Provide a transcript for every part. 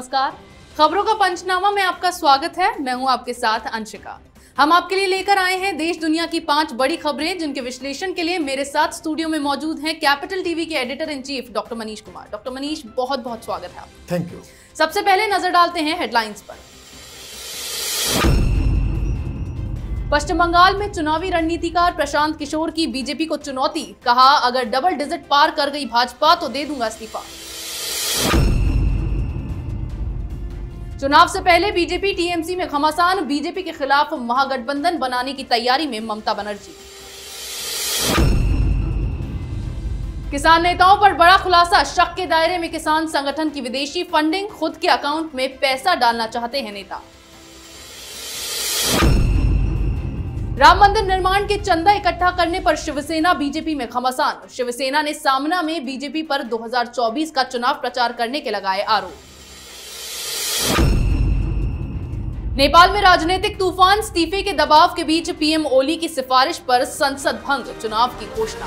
नमस्कार खबरों का पंचनामा में आपका स्वागत है मैं हूं आपके साथ अंशिका हम आपके लिए लेकर आए हैं देश दुनिया की पांच बड़ी खबरें जिनके विश्लेषण के लिए मेरे साथ स्टूडियो में मौजूद हैं कैपिटल टीवी के editor in chief doctor Manish Kumar doctor Manish बहुत बहुत स्वागत है थैंक यू सबसे पहले नजर डालते हैं हेडलाइंस पर पश्चिम बंगाल में चुनावी रणनीतिकार प्रशांत किशोर की बीजेपी को चुनौती कहा अगर डबल डिजिट पार कर गई भाजपा तो दे दूंगा इस्तीफा चुनाव से पहले बीजेपी टीएमसी में घमासान बीजेपी के खिलाफ महागठबंधन बनाने की तैयारी में ममता बनर्जी किसान नेताओं पर बड़ा खुलासा शक के दायरे में किसान संगठन की विदेशी फंडिंग खुद के अकाउंट में पैसा डालना चाहते हैं नेता राम मंदिर निर्माण के चंदा इकट्ठा करने पर शिवसेना बीजेपी में घमासान शिवसेना ने सामना में बीजेपी पर 2024 का चुनाव प्रचार करने के लगाए आरोप नेपाल में राजनीतिक तूफान इस्तीफे के दबाव के बीच पीएम ओली की सिफारिश पर संसद भंग चुनाव की घोषणा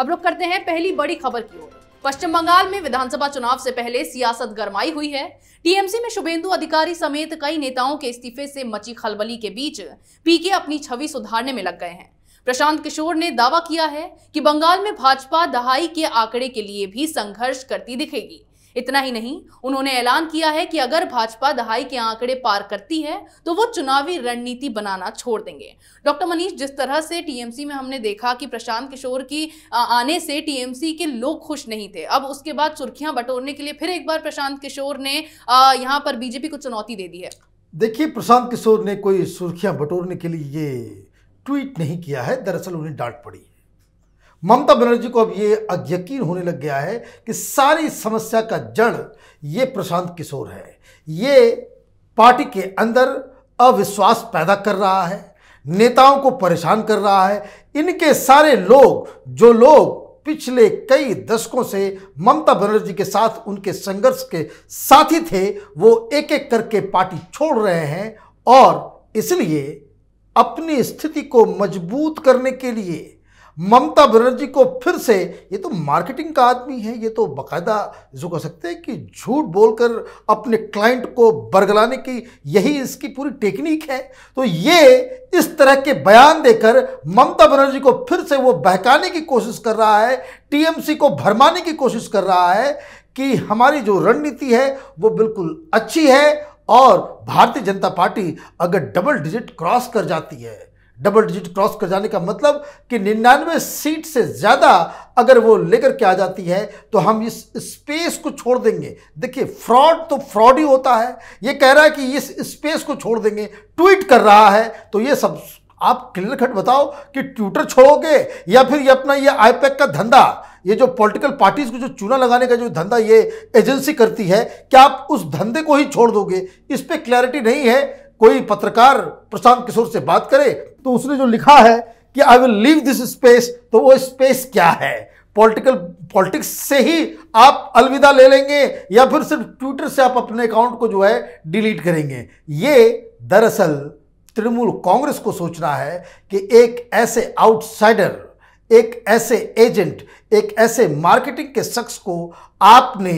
अब रुक करते हैं पहली बड़ी खबर की ओर पश्चिम बंगाल में विधानसभा चुनाव से पहले सियासत गरमाई हुई है टीएमसी में शुभेंदु अधिकारी समेत कई नेताओं के इस्तीफे से मची खलबली के बीच पीके अपनी छवि सुधारने में लग गए हैं प्रशांत किशोर ने दावा किया है कि बंगाल में भाजपा दहाई के आंकड़े के लिए भी संघर्ष करती दिखेगी इतना ही नहीं उन्होंने ऐलान किया है कि अगर भाजपा दहाई के आंकड़े पार करती है तो वो चुनावी रणनीति बनाना छोड़ देंगे डॉक्टर मनीष जिस तरह से टीएमसी में हमने देखा कि प्रशांत किशोर की आने से टीएमसी के लोग खुश नहीं थे अब उसके बाद सुर्खियां बटोरने के लिए फिर एक बार प्रशांत किशोर ने यहाँ पर बीजेपी को चुनौती दे दी है देखिए प्रशांत किशोर ने कोई सुर्खियां बटोरने के लिए ये ट्वीट नहीं किया है दरअसल उन्हें डांट पड़ी है ममता बनर्जी को अब ये यकीन होने लग गया है कि सारी समस्या का जड़ ये प्रशांत किशोर है ये पार्टी के अंदर अविश्वास पैदा कर रहा है नेताओं को परेशान कर रहा है इनके सारे लोग जो लोग पिछले कई दशकों से ममता बनर्जी के साथ उनके संघर्ष के साथी थे वो एक एक करके पार्टी छोड़ रहे हैं और इसलिए अपनी स्थिति को मजबूत करने के लिए ममता बनर्जी को फिर से ये तो मार्केटिंग का आदमी है ये तो बकायदा जो कह सकते हैं कि झूठ बोलकर अपने क्लाइंट को बरगलाने की यही इसकी पूरी टेक्निक है तो ये इस तरह के बयान देकर ममता बनर्जी को फिर से वो बहकाने की कोशिश कर रहा है टीएमसी को भरमाने की कोशिश कर रहा है कि हमारी जो रणनीति है वो बिल्कुल अच्छी है और भारतीय जनता पार्टी अगर डबल डिजिट क्रॉस कर जाती है डबल डिजिट क्रॉस कर जाने का मतलब कि निन्यानवे सीट से ज़्यादा अगर वो लेकर के आ जाती है तो हम इस स्पेस को छोड़ देंगे देखिए फ्रॉड तो फ्रॉड ही होता है ये कह रहा है कि इस स्पेस को छोड़ देंगे ट्वीट कर रहा है तो ये सब आप क्लियर कट बताओ कि ट्विटर छोड़ोगे या फिर ये अपना ये आईपैक का धंधा ये जो पॉलिटिकल पार्टीज को जो चूना लगाने का जो धंधा ये एजेंसी करती है क्या आप उस धंधे को ही छोड़ दोगे इस पर क्लैरिटी नहीं है कोई पत्रकार प्रशांत किशोर से बात करे तो उसने जो लिखा है कि I will leave this space तो वो स्पेस क्या है पॉलिटिकल पॉलिटिक्स से ही आप अलविदा ले लेंगे या फिर सिर्फ ट्विटर से आप अपने अकाउंट को जो है डिलीट करेंगे ये दरअसल तृणमूल कांग्रेस को सोचना है कि एक ऐसे आउटसाइडर एक ऐसे एजेंट एक ऐसे मार्केटिंग के शख्स को आपने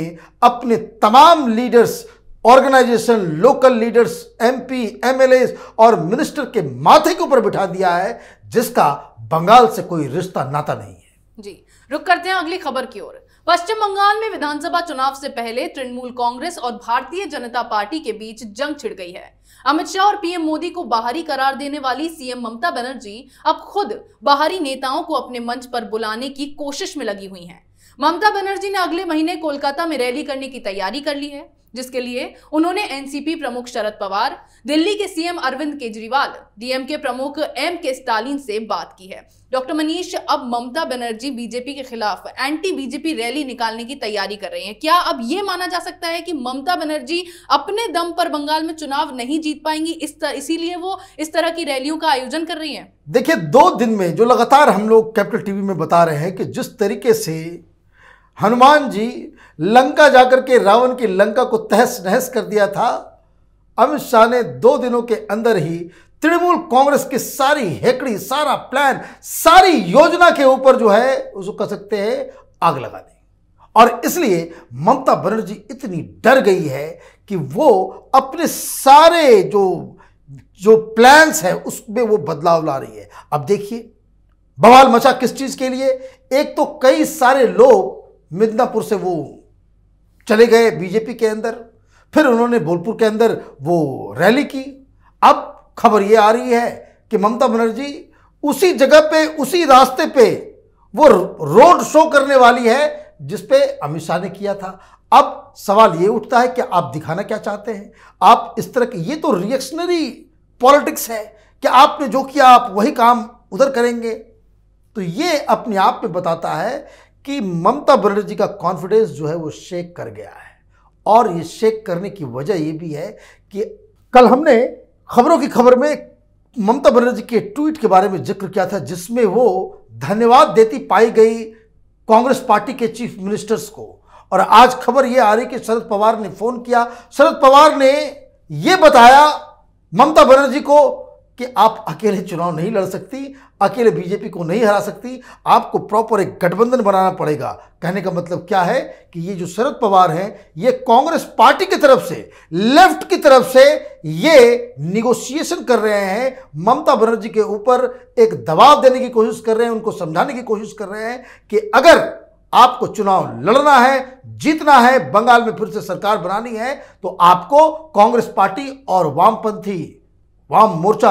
अपने तमाम leaders organisation local leaders MP MLA और मिनिस्टर के माथे के ऊपर बिठा दिया है जिसका बंगाल से कोई रिश्ता नाता नहीं है जी रुक करते हैं अगली खबर की ओर पश्चिम बंगाल में विधानसभा चुनाव से पहले तृणमूल कांग्रेस और भारतीय जनता पार्टी के बीच जंग छिड़ गई है अमित शाह और पीएम मोदी को बाहरी करार देने वाली सीएम ममता बनर्जी अब खुद बाहरी नेताओं को अपने मंच पर बुलाने की कोशिश में लगी हुई हैं। ममता बनर्जी ने अगले महीने कोलकाता में रैली करने की तैयारी कर ली है जिसके लिए उन्होंने एनसीपी प्रमुख शरद पवार दिल्ली के सीएम अरविंद केजरीवाल डीएमके प्रमुख एम के स्टालिन से बात की है डॉक्टर मनीष अब ममता बनर्जी बीजेपी के खिलाफ एंटी बीजेपी रैली निकालने की तैयारी कर रही हैं क्या अब यह माना जा सकता है कि ममता बनर्जी अपने दम पर बंगाल में चुनाव नहीं जीत पाएंगी इस इसीलिए वो इस तरह की रैलियों का आयोजन कर रही है देखिये दो दिन में जो लगातार हम लोग कैपिटल टीवी में बता रहे हैं कि जिस तरीके से हनुमान जी लंका जाकर के रावण की लंका को तहस नहस कर दिया था अमित शाह ने दो दिनों के अंदर ही तृणमूल कांग्रेस की सारी हेकड़ी सारा प्लान सारी योजना के ऊपर जो है उसको कह सकते हैं आग लगा दी और इसलिए ममता बनर्जी इतनी डर गई है कि वो अपने सारे जो जो प्लान्स हैं उसमें वो बदलाव ला रही है अब देखिए बवाल मचा किस चीज़ के लिए एक तो कई सारे लोग मिदनापुर से वो चले गए बीजेपी के अंदर फिर उन्होंने बोलपुर के अंदर वो रैली की अब खबर ये आ रही है कि ममता बनर्जी उसी जगह पे उसी रास्ते पे वो रोड शो करने वाली है जिस पे अमित शाह ने किया था अब सवाल ये उठता है कि आप दिखाना क्या चाहते हैं आप इस तरह के ये तो रिएक्शनरी पॉलिटिक्स है कि आपने जो किया आप वही काम उधर करेंगे तो ये अपने आप में बताता है कि ममता बनर्जी का कॉन्फिडेंस जो है वो शेक कर गया है और ये शेक करने की वजह ये भी है कि कल हमने खबरों की खबर में ममता बनर्जी के ट्वीट के बारे में जिक्र किया था जिसमें वो धन्यवाद देती पाई गई कांग्रेस पार्टी के चीफ मिनिस्टर्स को और आज खबर ये आ रही कि शरद पवार ने फोन किया शरद पवार ने ये बताया ममता बनर्जी को कि आप अकेले चुनाव नहीं लड़ सकती अकेले बीजेपी को नहीं हरा सकती आपको प्रॉपर एक गठबंधन बनाना पड़ेगा कहने का मतलब क्या है कि ये जो शरद पवार हैं ये कांग्रेस पार्टी की तरफ से लेफ्ट की तरफ से ये निगोशिएशन कर रहे हैं ममता बनर्जी के ऊपर एक दबाव देने की कोशिश कर रहे हैं उनको समझाने की कोशिश कर रहे हैं कि अगर आपको चुनाव लड़ना है जीतना है बंगाल में फिर से सरकार बनानी है तो आपको कांग्रेस पार्टी और वामपंथी वाम मोर्चा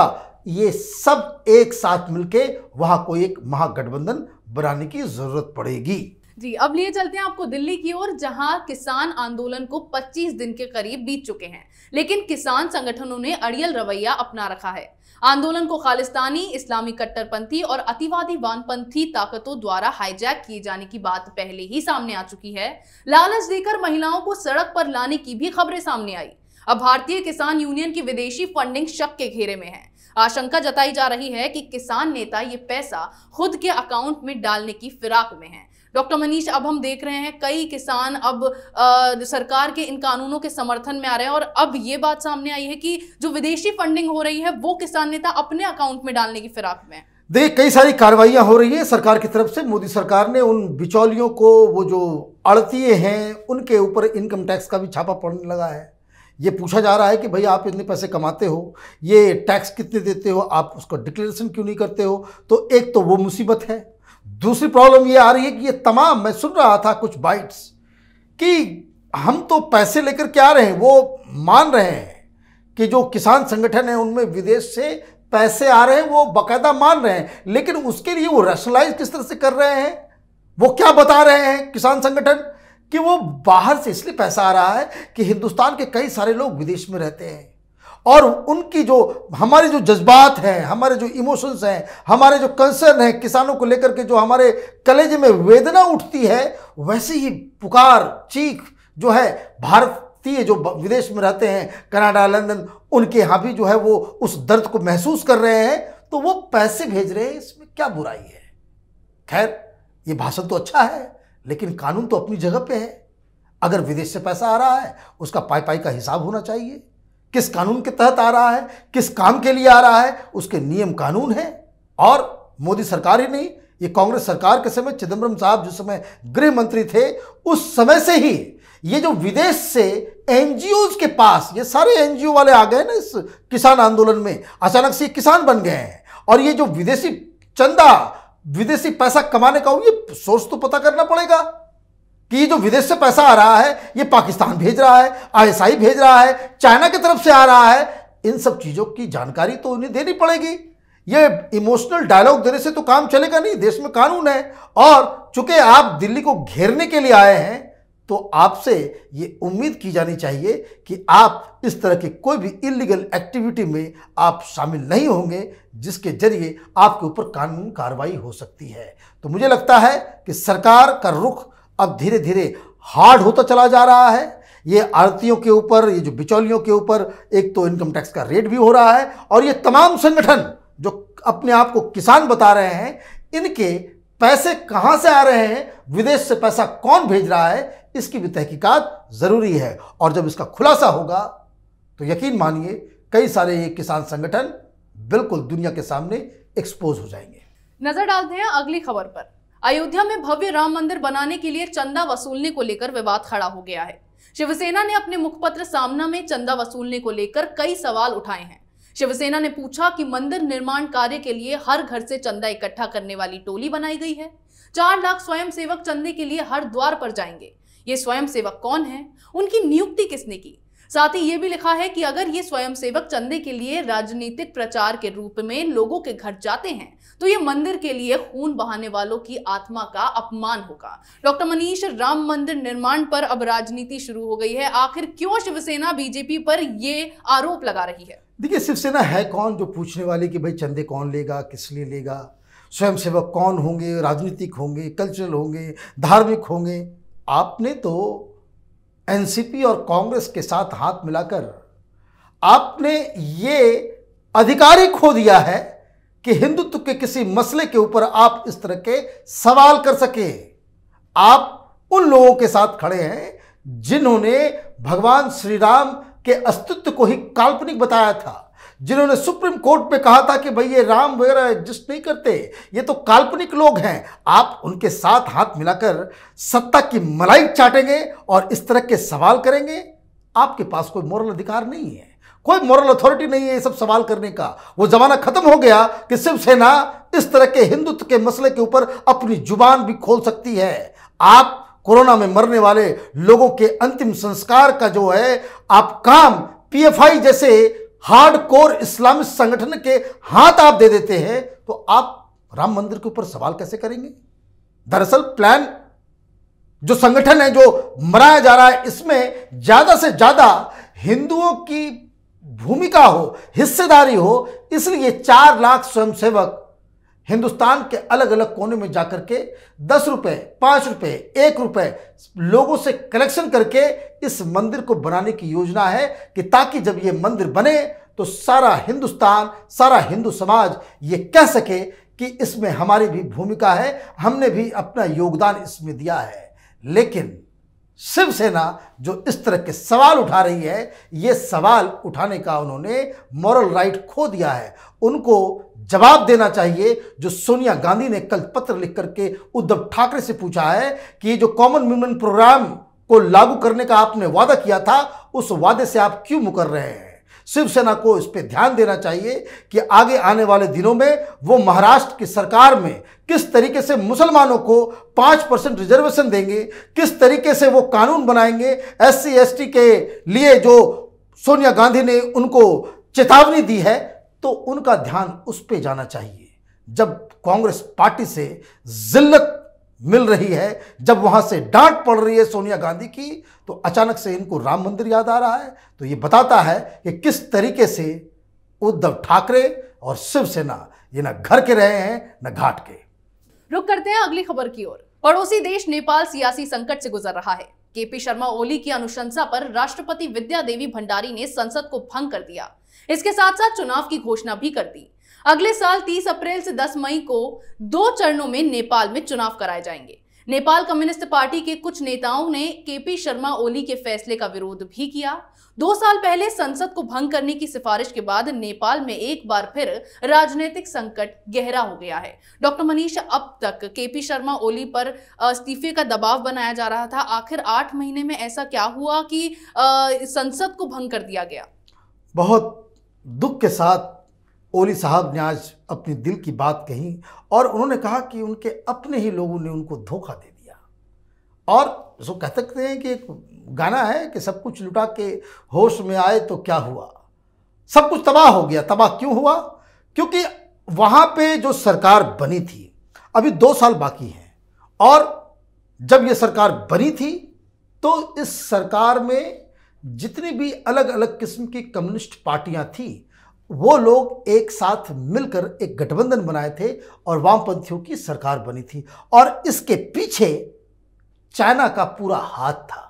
ये सब एक साथ मिलके वहां को एक महागठबंधन बनाने की जरूरत पड़ेगी जी अब लिए चलते हैं आपको दिल्ली की ओर जहां किसान आंदोलन को 25 दिन के करीब बीत चुके हैं लेकिन किसान संगठनों ने अड़ियल रवैया अपना रखा है आंदोलन को खालिस्तानी इस्लामी कट्टरपंथी और अतिवादी वामपंथी ताकतों द्वारा हाईजैक किए जाने की बात पहले ही सामने आ चुकी है लालच देकर महिलाओं को सड़क पर लाने की भी खबरें सामने आई अब भारतीय किसान यूनियन की विदेशी फंडिंग शक के घेरे में है आशंका जताई जा रही है कि किसान नेता ये पैसा खुद के अकाउंट में डालने की फिराक में है डॉक्टर मनीष अब हम देख रहे हैं कई किसान अब आ, सरकार के इन कानूनों के समर्थन में आ रहे हैं और अब ये बात सामने आई है कि जो विदेशी फंडिंग हो रही है वो किसान नेता अपने अकाउंट में डालने की फिराक में देख कई सारी कार्रवाइयां हो रही है सरकार की तरफ से मोदी सरकार ने उन बिचौलियों को वो जो अड़तीय हैं उनके ऊपर इनकम टैक्स का भी छापा पड़ने लगा है ये पूछा जा रहा है कि भाई आप इतने पैसे कमाते हो ये टैक्स कितने देते हो आप उसका डिक्लेरेशन क्यों नहीं करते हो तो एक तो वो मुसीबत है दूसरी प्रॉब्लम ये आ रही है कि ये तमाम मैं सुन रहा था कुछ बाइट्स कि हम तो पैसे लेकर के आ रहे हैं वो मान रहे हैं कि जो किसान संगठन है उनमें विदेश से पैसे आ रहे हैं वो बाकायदा मान रहे हैं लेकिन उसके लिए वो रैशनलाइज किस तरह से कर रहे हैं वो क्या बता रहे हैं किसान संगठन कि वो बाहर से इसलिए पैसा आ रहा है कि हिंदुस्तान के कई सारे लोग विदेश में रहते हैं और उनकी जो हमारे जो जज्बात हैं हमारे जो इमोशंस हैं हमारे जो कंसर्न हैं किसानों को लेकर के जो हमारे कलेजे में वेदना उठती है वैसे ही पुकार चीख जो है भारतीय जो विदेश में रहते हैं कनाडा लंदन उनके यहाँ भी जो है वो उस दर्द को महसूस कर रहे हैं तो वो पैसे भेज रहे हैं इसमें क्या बुराई है खैर ये भाषण तो अच्छा है लेकिन कानून तो अपनी जगह पे है अगर विदेश से पैसा आ रहा है उसका पाई पाई का हिसाब होना चाहिए किस कानून के तहत आ रहा है किस काम के लिए आ रहा है उसके नियम कानून हैं और मोदी सरकार ही नहीं ये कांग्रेस सरकार के समय चिदम्बरम साहब जिस समय गृह मंत्री थे उस समय से ही ये जो विदेश से एनजीओ के पास ये सारे एनजीओ वाले आ गए ना इस किसान आंदोलन में अचानक से किसान बन गए हैं और ये जो विदेशी चंदा विदेशी पैसा कमाने का हो ये सोर्स तो पता करना पड़ेगा कि ये जो विदेश से पैसा आ रहा है ये पाकिस्तान भेज रहा है आईएसआई भेज रहा है चाइना की तरफ से आ रहा है इन सब चीज़ों की जानकारी तो उन्हें देनी पड़ेगी ये इमोशनल डायलॉग देने से तो काम चलेगा नहीं देश में कानून है और चूंकि आप दिल्ली को घेरने के लिए आए हैं तो आपसे ये उम्मीद की जानी चाहिए कि आप इस तरह के कोई भी इलीगल एक्टिविटी में आप शामिल नहीं होंगे जिसके जरिए आपके ऊपर कानून कार्रवाई हो सकती है तो मुझे लगता है कि सरकार का रुख अब धीरे धीरे हार्ड होता चला जा रहा है ये आरतियों के ऊपर ये जो बिचौलियों के ऊपर एक तो इनकम टैक्स का रेट भी हो रहा है और ये तमाम संगठन जो अपने आप को किसान बता रहे हैं इनके पैसे कहाँ से आ रहे हैं विदेश से पैसा कौन भेज रहा है इसकी भी तहकीकात ज़रूरी है और जब इसका खुलासा होगा तो यकीन मानिए कई सारे ये किसान संगठन बिल्कुल दुनिया के सामने एक्सपोज हो जाएंगे नजर डालते हैं अगली खबर पर अयोध्या में भव्य राम मंदिर बनाने के लिए चंदा वसूलने को लेकर विवाद खड़ा हो गया है शिवसेना ने अपने मुखपत्र सामना में चंदा वसूलने को लेकर कई सवाल उठाए हैं शिवसेना ने पूछा कि मंदिर निर्माण कार्य के लिए हर घर से चंदा इकट्ठा करने वाली टोली बनाई गई है चार लाख स्वयंसेवक चंदे के लिए हर द्वार पर जाएंगे ये सेवक कौन है उनकी नियुक्ति किसने की साथ ही ये भी लिखा है कि अगर ये स्वयं सेवक चंदे के लिए राजनीतिक प्रचार के रूप में लोगों के घर जाते हैं तो ये मंदिर के लिए खून बहाने वालों की आत्मा का अपमान होगा डॉक्टर मनीष राम मंदिर निर्माण पर अब राजनीति शुरू हो गई है आखिर क्यों शिवसेना बीजेपी पर ये आरोप लगा रही है देखिए शिवसेना है कौन जो पूछने वाले कि भाई चंदे कौन लेगा किस लिए लेगा सेवक कौन होंगे राजनीतिक होंगे कल्चरल होंगे धार्मिक होंगे आपने तो एनसीपी और कांग्रेस के साथ हाथ मिलाकर आपने ये अधिकार ही खो दिया है कि हिंदुत्व के किसी मसले के ऊपर आप इस तरह के सवाल कर सके आप उन लोगों के साथ खड़े हैं जिन्होंने भगवान श्री राम के अस्तित्व को ही काल्पनिक बताया था जिन्होंने सुप्रीम कोर्ट में कहा था कि भाई ये राम वगैरह एग्जिस्ट नहीं करते ये तो काल्पनिक लोग हैं आप उनके साथ हाथ मिलाकर सत्ता की मलाई चाटेंगे और इस तरह के सवाल करेंगे आपके पास कोई मॉरल अधिकार नहीं है कोई मॉरल अथॉरिटी नहीं है ये सब सवाल करने का वो जमाना खत्म हो गया कि शिवसेना इस तरह के हिंदुत्व के मसले के ऊपर अपनी जुबान भी खोल सकती है आप कोरोना में मरने वाले लोगों के अंतिम संस्कार का जो है आप काम पीएफआई जैसे हार्डकोर इस्लामिक संगठन के हाथ आप दे देते हैं तो आप राम मंदिर के ऊपर सवाल कैसे करेंगे दरअसल प्लान जो संगठन है जो मनाया जा रहा है इसमें ज्यादा से ज्यादा हिंदुओं की भूमिका हो हिस्सेदारी हो इसलिए चार लाख स्वयंसेवक हिंदुस्तान के अलग अलग कोने में जाकर के दस रुपये पाँच रुपये एक रुपये लोगों से कलेक्शन करके इस मंदिर को बनाने की योजना है कि ताकि जब ये मंदिर बने तो सारा हिंदुस्तान सारा हिंदू समाज ये कह सके कि इसमें हमारी भी भूमिका है हमने भी अपना योगदान इसमें दिया है लेकिन शिवसेना जो इस तरह के सवाल उठा रही है ये सवाल उठाने का उन्होंने मॉरल राइट खो दिया है उनको जवाब देना चाहिए जो सोनिया गांधी ने कल पत्र लिख करके उद्धव ठाकरे से पूछा है कि जो कॉमन वुमेन प्रोग्राम को लागू करने का आपने वादा किया था उस वादे से आप क्यों मुकर रहे हैं शिवसेना को इस पर ध्यान देना चाहिए कि आगे आने वाले दिनों में वो महाराष्ट्र की सरकार में किस तरीके से मुसलमानों को पाँच परसेंट रिजर्वेशन देंगे किस तरीके से वो कानून बनाएंगे एस सी के लिए जो सोनिया गांधी ने उनको चेतावनी दी है तो उनका ध्यान उस पर जाना चाहिए जब कांग्रेस पार्टी से जिल्लत मिल रही है जब वहां से डांट पड़ रही है सोनिया गांधी की तो अचानक से इनको राम मंदिर याद आ रहा है तो ये बताता है कि किस तरीके से उद्धव ठाकरे और शिवसेना ये ना घर के रहे हैं न घाट के रुक करते हैं अगली खबर की ओर पड़ोसी देश नेपाल सियासी संकट से गुजर रहा है केपी शर्मा ओली की अनुशंसा पर राष्ट्रपति विद्या देवी भंडारी ने संसद को भंग कर दिया इसके साथ साथ चुनाव की घोषणा भी कर दी अगले साल 30 अप्रैल से 10 मई को दो चरणों में नेपाल में चुनाव कराए जाएंगे नेपाल कम्युनिस्ट पार्टी के कुछ नेताओं ने केपी शर्मा ओली के फैसले का विरोध भी किया दो साल पहले संसद को भंग करने की सिफारिश के बाद नेपाल में एक बार फिर राजनीतिक संकट गहरा हो गया है डॉक्टर मनीष अब तक केपी शर्मा ओली पर इस्तीफे का दबाव बनाया जा रहा था आखिर आठ महीने में ऐसा क्या हुआ कि संसद को भंग कर दिया गया बहुत दुख के साथ ओली साहब ने आज अपने दिल की बात कही और उन्होंने कहा कि उनके अपने ही लोगों ने उनको धोखा दे दिया और जो कह सकते हैं कि एक गाना है कि सब कुछ लुटा के होश में आए तो क्या हुआ सब कुछ तबाह हो गया तबाह क्यों हुआ क्योंकि वहाँ पे जो सरकार बनी थी अभी दो साल बाकी हैं और जब ये सरकार बनी थी तो इस सरकार में जितनी भी अलग अलग किस्म की कम्युनिस्ट पार्टियाँ थीं वो लोग एक साथ मिलकर एक गठबंधन बनाए थे और वामपंथियों की सरकार बनी थी और इसके पीछे चाइना का पूरा हाथ था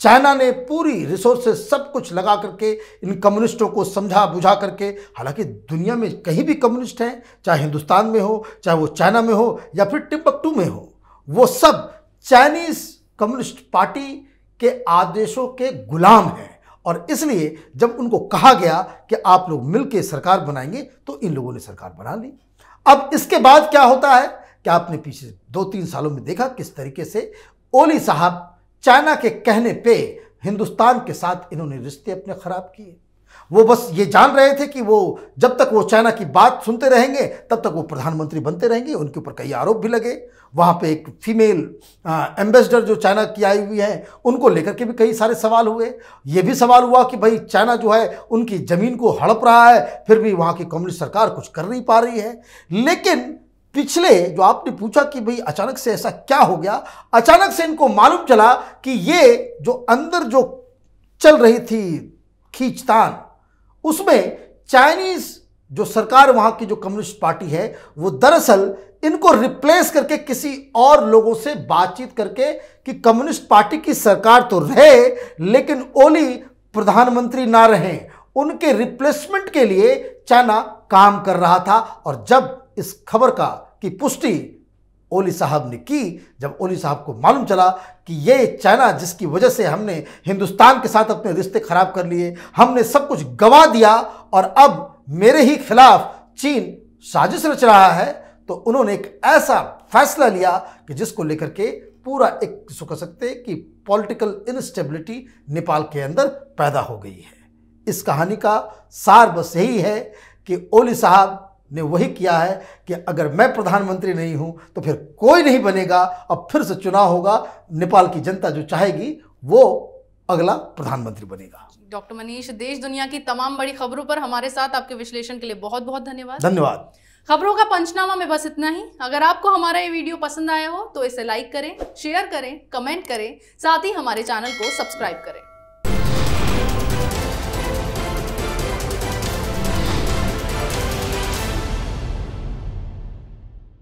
चाइना ने पूरी रिसोर्सेज सब कुछ लगा करके इन कम्युनिस्टों को समझा बुझा करके हालांकि दुनिया में कहीं भी कम्युनिस्ट हैं चाहे हिंदुस्तान में हो चाहे वो चाइना में हो या फिर टिम्बकटू में हो वो सब चाइनीज़ कम्युनिस्ट पार्टी के आदेशों के गुलाम हैं और इसलिए जब उनको कहा गया कि आप लोग मिलकर सरकार बनाएंगे तो इन लोगों ने सरकार बना ली अब इसके बाद क्या होता है कि आपने पीछे दो तीन सालों में देखा किस तरीके से ओली साहब चाइना के कहने पे हिंदुस्तान के साथ इन्होंने रिश्ते अपने ख़राब किए वो बस ये जान रहे थे कि वो जब तक वो चाइना की बात सुनते रहेंगे तब तक वो प्रधानमंत्री बनते रहेंगे उनके ऊपर कई आरोप भी लगे वहाँ पे एक फीमेल एम्बेसडर जो चाइना की आई हुई है उनको लेकर के भी कई सारे सवाल हुए ये भी सवाल हुआ कि भाई चाइना जो है उनकी ज़मीन को हड़प रहा है फिर भी वहाँ की कम्युनिस्ट सरकार कुछ कर नहीं पा रही है लेकिन पिछले जो आपने पूछा कि भाई अचानक से ऐसा क्या हो गया अचानक से इनको मालूम चला कि ये जो अंदर जो चल रही थी खींचतान उसमें चाइनीज़ जो सरकार वहाँ की जो कम्युनिस्ट पार्टी है वो दरअसल इनको रिप्लेस करके किसी और लोगों से बातचीत करके कि कम्युनिस्ट पार्टी की सरकार तो रहे लेकिन ओली प्रधानमंत्री ना रहे उनके रिप्लेसमेंट के लिए चाइना काम कर रहा था और जब इस खबर का की पुष्टि ओली साहब ने की जब ओली साहब को मालूम चला कि ये चाइना जिसकी वजह से हमने हिंदुस्तान के साथ अपने रिश्ते ख़राब कर लिए हमने सब कुछ गवा दिया और अब मेरे ही खिलाफ चीन साजिश रच रहा है तो उन्होंने एक ऐसा फैसला लिया कि जिसको लेकर के पूरा एक जिसको कह सकते कि पॉलिटिकल इनस्टेबिलिटी नेपाल के अंदर पैदा हो गई है इस कहानी का सार बस यही है कि ओली साहब ने वही किया है कि अगर मैं प्रधानमंत्री नहीं हूं तो फिर कोई नहीं बनेगा अब फिर से चुनाव होगा नेपाल की जनता जो चाहेगी वो अगला प्रधानमंत्री बनेगा डॉक्टर मनीष देश दुनिया की तमाम बड़ी खबरों पर हमारे साथ आपके विश्लेषण के लिए बहुत बहुत धन्यवाद धन्यवाद खबरों का पंचनामा में बस इतना ही अगर आपको हमारा ये वीडियो पसंद आया हो तो इसे लाइक करें शेयर करें कमेंट करें साथ ही हमारे चैनल को सब्सक्राइब करें